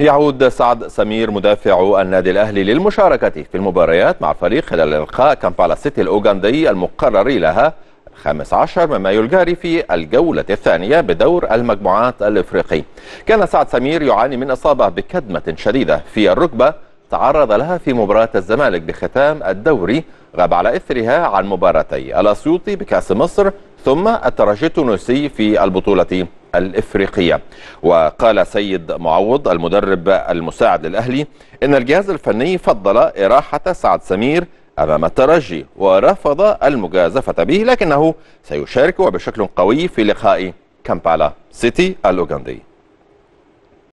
يعود سعد سمير مدافع النادي الأهلي للمشاركة في المباريات مع الفريق خلال إلقاء كامبالا سيتي الأوغندي المقرر لها 15 من مايو الجاري في الجولة الثانية بدور المجموعات الإفريقي كان سعد سمير يعاني من إصابة بكدمة شديدة في الركبة تعرض لها في مباراة الزمالك بختام الدوري غاب على إثرها عن مباراتي الأسيوطي بكأس مصر ثم الترجي التونسي في البطولة الإفريقية وقال سيد معوض المدرب المساعد للأهلي إن الجهاز الفني فضل إراحة سعد سمير أمام الترجي ورفض المجازفة به لكنه سيشارك وبشكل قوي في لقاء كامبالا سيتي الأوغندي